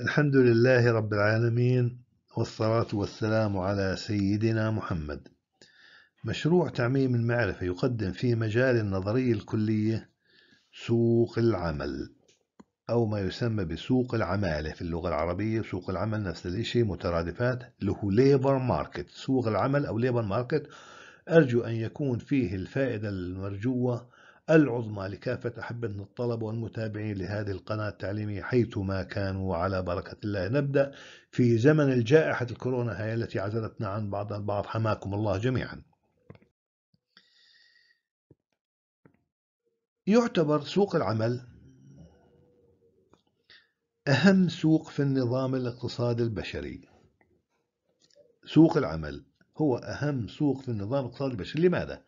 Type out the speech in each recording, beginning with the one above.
الحمد لله رب العالمين والصلاة والسلام على سيدنا محمد مشروع تعميم المعرفة يقدم في مجال النظرية الكلية سوق العمل أو ما يسمى بسوق العمالة في اللغة العربية سوق العمل نفس الإشي مترادفات اللي هو ليبر ماركت سوق العمل أو ليبر ماركت أرجو أن يكون فيه الفائدة المرجوة العظمى لكافة أحبة الطلبة والمتابعين لهذه القناة التعليمية حيثما كانوا على بركة الله نبدأ في زمن الجائحة الكورونا هي التي عزلتنا عن بعض البعض حماكم الله جميعا يعتبر سوق العمل أهم سوق في النظام الاقتصادي البشري سوق العمل هو أهم سوق في النظام الاقتصادي البشري لماذا؟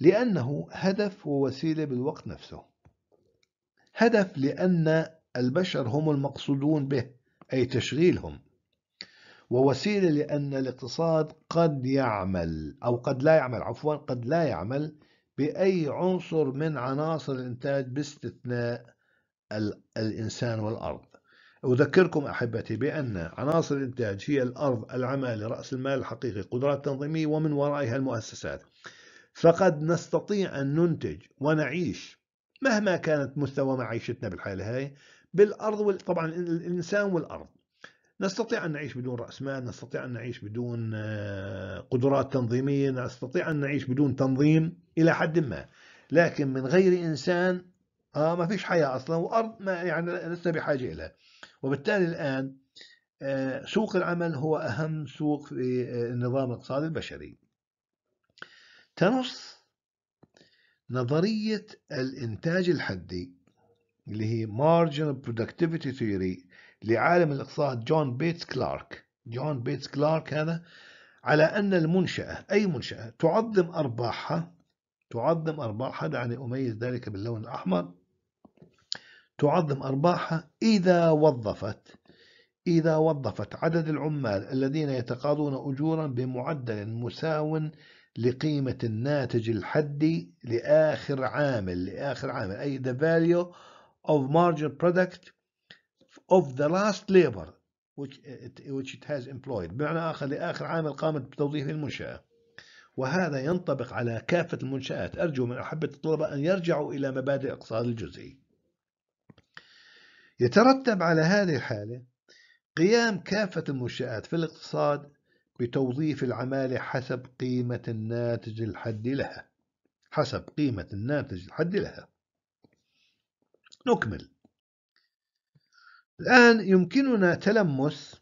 لأنه هدف ووسيلة بالوقت نفسه هدف لأن البشر هم المقصودون به أي تشغيلهم ووسيلة لأن الاقتصاد قد يعمل أو قد لا يعمل عفوا قد لا يعمل بأي عنصر من عناصر الإنتاج باستثناء الإنسان والأرض أذكركم أحبتي بأن عناصر الإنتاج هي الأرض العمالة رأس المال الحقيقي قدرات تنظيمية ومن ورائها المؤسسات فقد نستطيع أن ننتج ونعيش مهما كانت مستوى معيشتنا بالحالة هاي بالأرض طبعا الإنسان والأرض نستطيع أن نعيش بدون رأس مال نستطيع أن نعيش بدون آه، قدرات تنظيمية نستطيع أن نعيش بدون تنظيم إلى حد ما لكن من غير إنسان آه ما فيش حياة أصلا وأرض ما يعني لسه بحاجة لها وبالتالي الآن آه، سوق العمل هو أهم سوق في آه، النظام الاقتصادي البشري تنص نظرية الإنتاج الحدي اللي هي Marginal Productivity Theory لعالم الاقتصاد جون بيتس كلارك جون بيتس كلارك هذا على أن المنشأة أي منشأة تعظم أرباحها تعظم أرباحها دعني أميز ذلك باللون الأحمر تعظم أرباحها إذا وظفت إذا وظفت عدد العمال الذين يتقاضون أجورا بمعدل مساو لقيمة الناتج الحدي لآخر عامل لآخر عامل أي the value of marginal product of the last labor which it, which it has employed بمعنى آخر لآخر عامل قامت بتوظيف المنشأة وهذا ينطبق على كافة المنشآت أرجو من أحبة الطلبة أن يرجعوا إلى مبادئ الاقتصاد الجزئي يترتب على هذه الحالة قيام كافة المنشآت في الاقتصاد بتوظيف العمالة حسب قيمة الناتج الحد لها حسب قيمة الناتج الحد لها نكمل الآن يمكننا تلمس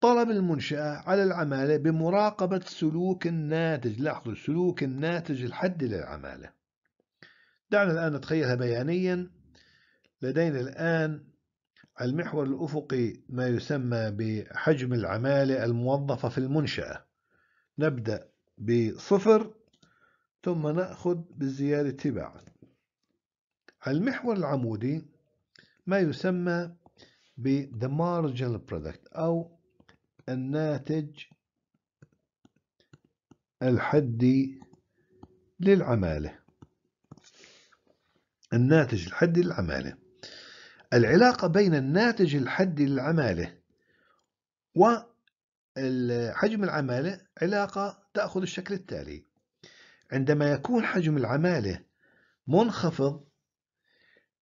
طلب المنشأة على العمالة بمراقبة سلوك الناتج لاحظوا سلوك الناتج الحد للعمالة دعنا الآن نتخيلها بيانيا لدينا الآن المحور الأفقي ما يسمى بحجم العمالة الموظفة في المنشأة نبدأ بصفر ثم نأخذ بالزيادة تباعا المحور العمودي ما يسمى بـ the marginal product أو الناتج الحدي للعمالة الناتج الحدي للعمالة العلاقة بين الناتج الحدي للعمالة وحجم العمالة علاقة تأخذ الشكل التالي عندما يكون حجم العمالة منخفض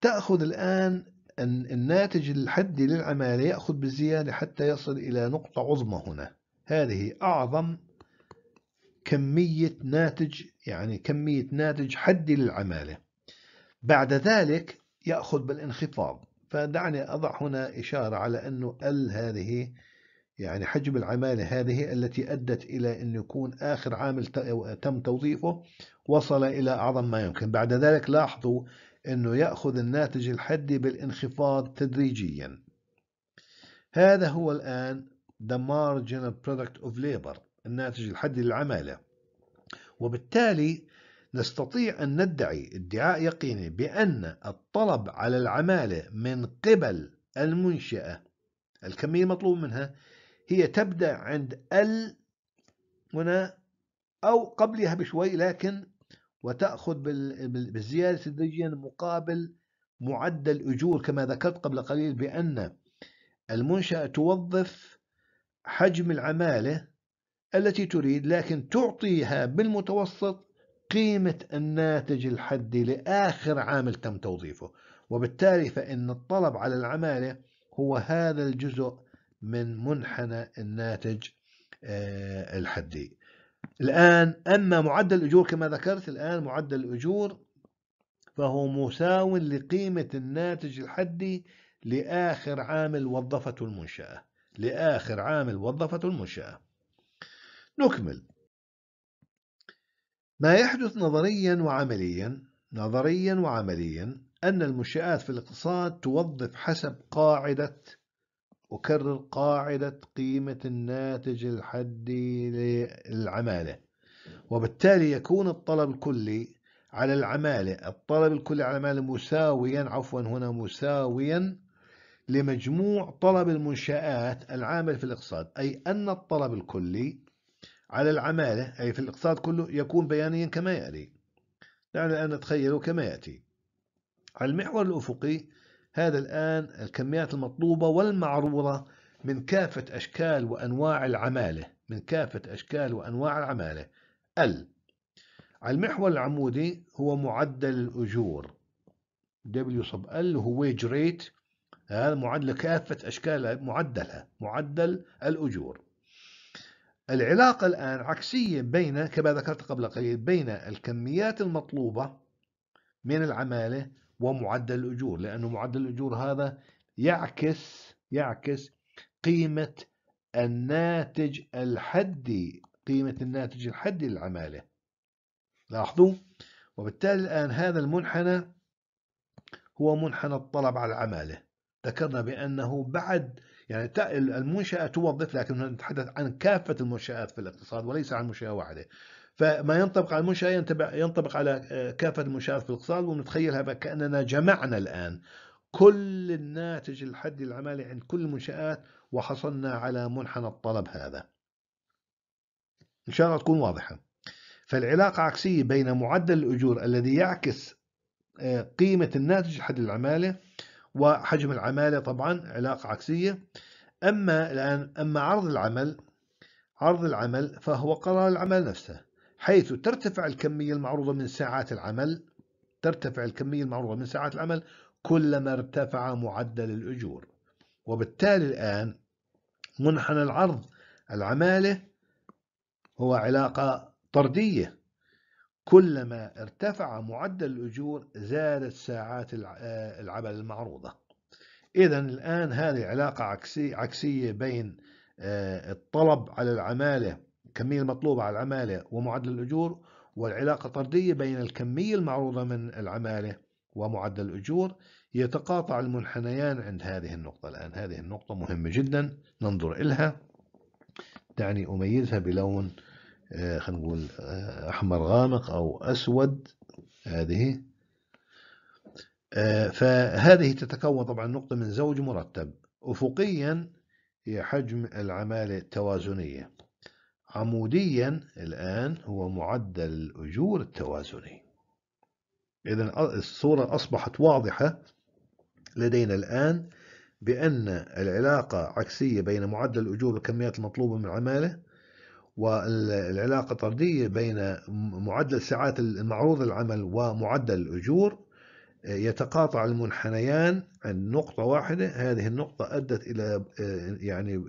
تأخذ الآن الناتج الحدي للعمالة يأخذ بالزيادة حتى يصل إلى نقطة عظمى هنا هذه أعظم كمية ناتج يعني كمية ناتج حدي للعمالة بعد ذلك يأخذ بالانخفاض فدعني أضع هنا إشارة على أنه ال هذه يعني حجم العمالة هذه التي أدت إلى أن يكون آخر عامل تم توظيفه وصل إلى أعظم ما يمكن بعد ذلك لاحظوا أنه يأخذ الناتج الحدي بالانخفاض تدريجيا هذا هو الآن the marginal product of labor الناتج الحدي للعمالة وبالتالي نستطيع أن ندعي ادعاء يقيني بأن الطلب على العمالة من قبل المنشأة الكمية المطلوب منها هي تبدأ عند ال هنا أو قبلها بشوي لكن وتأخذ بالزيادة تدريجيا مقابل معدل أجور كما ذكرت قبل قليل بأن المنشأة توظف حجم العمالة التي تريد لكن تعطيها بالمتوسط قيمة الناتج الحدي لآخر عامل تم توظيفه وبالتالي فإن الطلب على العمالة هو هذا الجزء من منحنى الناتج آه، الحدي الآن أما معدل الأجور كما ذكرت الآن معدل الأجور فهو مساو لقيمة الناتج الحدي لآخر عامل وظفته المنشأة لآخر عامل وظفته المنشأة نكمل ما يحدث نظريا وعمليا نظريا وعمليا أن المنشآت في الاقتصاد توظف حسب قاعدة أكرر قاعدة قيمة الناتج الحدي للعمالة وبالتالي يكون الطلب الكلي على العمالة الطلب الكلي على العمالة مساويا عفوا هنا مساويا لمجموع طلب المنشآت العامل في الاقتصاد أي أن الطلب الكلي على العمالة أي في الاقتصاد كله يكون بيانيا كما يلي دعنا يعني الآن نتخيله كما يأتي على المحور الأفقي هذا الآن الكميات المطلوبة والمعروضة من كافة أشكال وأنواع العمالة من كافة أشكال وأنواع العمالة ال على المحور العمودي هو معدل الأجور W sub L هو wage rate هذا معدل كافة أشكال معدلها معدل الأجور العلاقة الآن عكسية بين كما ذكرت قبل قليل بين الكميات المطلوبة من العمالة ومعدل الأجور لأن معدل الأجور هذا يعكس يعكس قيمة الناتج الحدي قيمة الناتج الحدي للعمالة لاحظوا وبالتالي الآن هذا المنحنى هو منحنى الطلب على العمالة ذكرنا بأنه بعد يعني المنشأة توظف لكن نتحدث عن كافة المنشآت في الاقتصاد وليس عن منشأة واحدة فما ينطبق على المنشأة ينطبق على آه، كافة المنشآت في الاقتصاد ونتخيلها كأننا جمعنا الآن كل الناتج الحدي العمالي عند كل المنشآت وحصلنا على منحنى الطلب هذا إن شاء الله تكون واضحة فالعلاقة عكسية بين معدل الأجور الذي يعكس آه، قيمة الناتج الحدي العمالي وحجم العمالة طبعا علاقة عكسية أما الآن أما عرض العمل عرض العمل فهو قرار العمل نفسه حيث ترتفع الكمية المعروضة من ساعات العمل ترتفع الكمية المعروضة من ساعات العمل كلما ارتفع معدل الأجور وبالتالي الآن منحنى العرض العمالة هو علاقة طردية كلما ارتفع معدل الأجور زادت ساعات آه، العمل المعروضة إذا الآن هذه علاقة عكسية بين آه، الطلب على العمالة الكمية المطلوبة على العمالة ومعدل الأجور والعلاقة طردية بين الكمية المعروضة من العمالة ومعدل الأجور يتقاطع المنحنيان عند هذه النقطة الآن هذه النقطة مهمة جدا ننظر إلها دعني أميزها بلون آه، خلينا نقول آه، احمر غامق او اسود هذه آه، فهذه تتكون طبعا نقطه من زوج مرتب افقيا هي حجم العماله التوازنيه عموديا الان هو معدل الاجور التوازني اذا الصوره اصبحت واضحه لدينا الان بان العلاقه عكسيه بين معدل الاجور والكميات المطلوبه من العماله والعلاقة الطردية بين معدل ساعات المعروض العمل ومعدل الأجور يتقاطع المنحنيان عند نقطة واحدة هذه النقطة أدت إلى يعني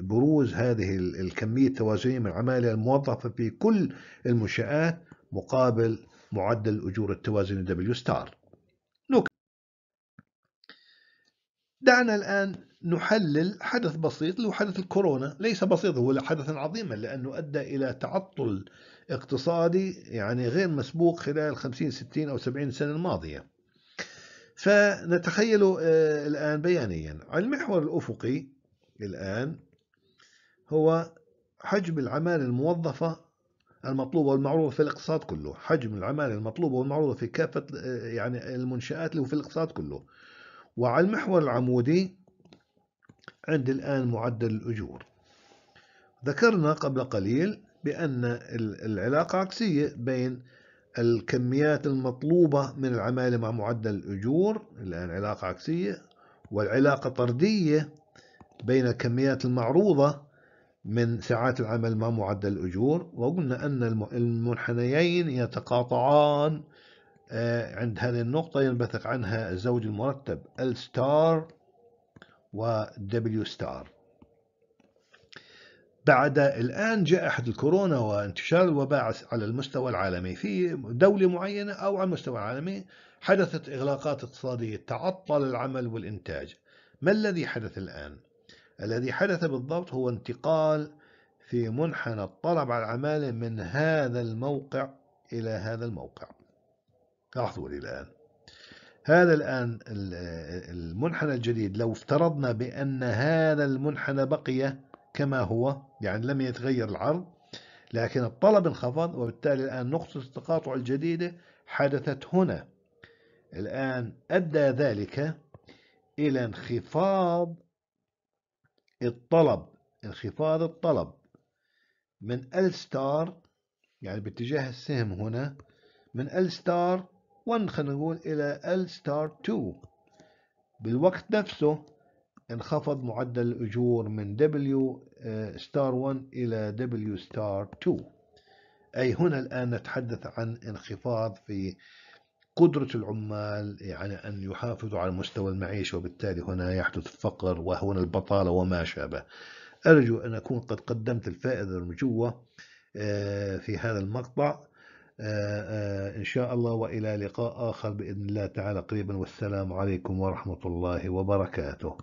بروز هذه الكمية التوازنية من العمالة الموظفة في كل المنشآت مقابل معدل الأجور التوازن دبليو ستار دعنا الآن نحلل حدث بسيط اللي هو حدث الكورونا ليس بسيط هو حدث عظيما لأنه أدى إلى تعطل اقتصادي يعني غير مسبوق خلال 50 60 أو 70 سنة الماضية فنتخيله آه، الآن بيانيا المحور الأفقي الآن هو حجم العمالة الموظفة المطلوبة والمعروضة في الاقتصاد كله حجم العمالة المطلوبة والمعروضة في كافة آه، يعني المنشآت اللي هو في الاقتصاد كله وعلى المحور العمودي عند الآن معدل الأجور ذكرنا قبل قليل بأن العلاقة عكسية بين الكميات المطلوبة من العمالة مع معدل الأجور الآن علاقة عكسية والعلاقة طردية بين الكميات المعروضة من ساعات العمل مع معدل الأجور وقلنا أن المنحنيين يتقاطعان آه، عند هذه النقطة ينبثق عنها الزوج المرتب L ستار و W ستار بعد الآن جائحة الكورونا وانتشار الوباء على المستوى العالمي في دولة معينة أو على المستوى العالمي حدثت إغلاقات اقتصادية تعطل العمل والإنتاج ما الذي حدث الآن؟ الذي حدث بالضبط هو انتقال في منحنى الطلب على العمالة من هذا الموقع إلى هذا الموقع لاحظوا لي الآن هذا الآن المنحنى الجديد لو افترضنا بأن هذا المنحنى بقي كما هو يعني لم يتغير العرض لكن الطلب انخفض وبالتالي الآن نقطة التقاطع الجديدة حدثت هنا الآن أدى ذلك إلى انخفاض الطلب انخفاض الطلب من L ستار يعني باتجاه السهم هنا من L ستار 1 خلينا نقول إلى ال ستار 2 بالوقت نفسه انخفض معدل الأجور من W ستار آه، 1 إلى W ستار 2 أي هنا الآن نتحدث عن انخفاض في قدرة العمال يعني أن يحافظوا على مستوى المعيشة وبالتالي هنا يحدث الفقر وهنا البطالة وما شابه أرجو أن أكون قد قدمت الفائدة المجوة آه، في هذا المقطع آه، آه، إن شاء الله وإلى لقاء آخر بإذن الله تعالى قريبا والسلام عليكم ورحمة الله وبركاته